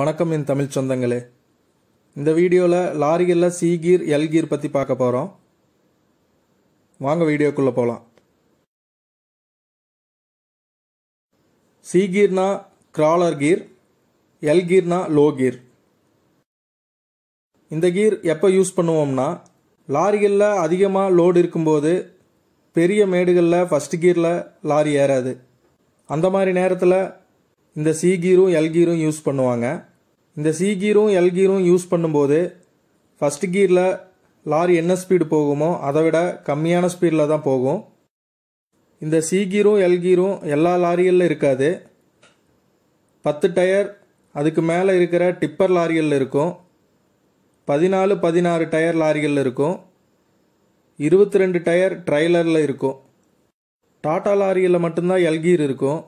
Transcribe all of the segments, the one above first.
வணக்கம் என் தமிழ் சொந்தங்களே இந்த வீடியோவில் லாரிகளில் சி கீர் எல் கீர் பற்றி பார்க்க போகிறோம் வாங்க வீடியோக்குள்ளே போகலாம் சி கீர்னா கிராலர் கீர் எல் கீர்னா லோ கீர் இந்த கீர் எப்போ யூஸ் பண்ணுவோம்னா லாரிகளில் அதிகமாக லோடு இருக்கும்போது பெரிய மேடுகளில் ஃபஸ்ட் கீரில் லாரி ஏறாது அந்த மாதிரி நேரத்தில் இந்த சி கீரும் எல் கீரும் யூஸ் பண்ணுவாங்க இந்த சி கீரும் எல் கீரும் யூஸ் பண்ணும்போது ஃபஸ்ட் கீரில் லாரி என்ன ஸ்பீடு போகுமோ அதை விட கம்மியான ஸ்பீடில் தான் போகும் இந்த சி கீரும் எல் கீரும் எல்லா லாரிகளில் இருக்காது பத்து டயர் அதுக்கு மேலே இருக்கிற டிப்பர் லாரிகளில் இருக்கும் பதினாலு பதினாறு டயர் லாரிகளில் இருக்கும் இருபத்தி ரெண்டு டயர் ட்ரைலரில் இருக்கும் டாட்டா லாரியில் மட்டும்தான் எல்கீர் இருக்கும்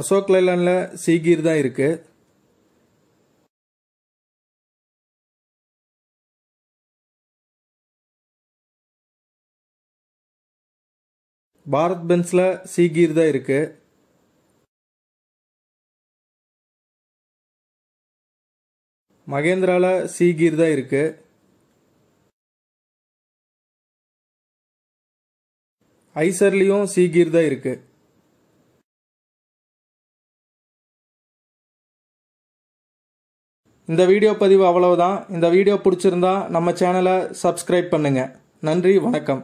அசோக் லைலானில் சீகீர் தான் இருக்குது பாரத் பென்ஸில் சீகீர் தான் இருக்குது மகேந்திராவில் சீகீர் தான் இருக்குது ஐசர்லேயும் சீகீர் தான் இருக்குது இந்த வீடியோ பதிவு அவ்வளவுதான் இந்த வீடியோ பிடிச்சிருந்தா நம்ம சேனலை சப்ஸ்கிரைப் பண்ணுங்கள் நன்றி வணக்கம்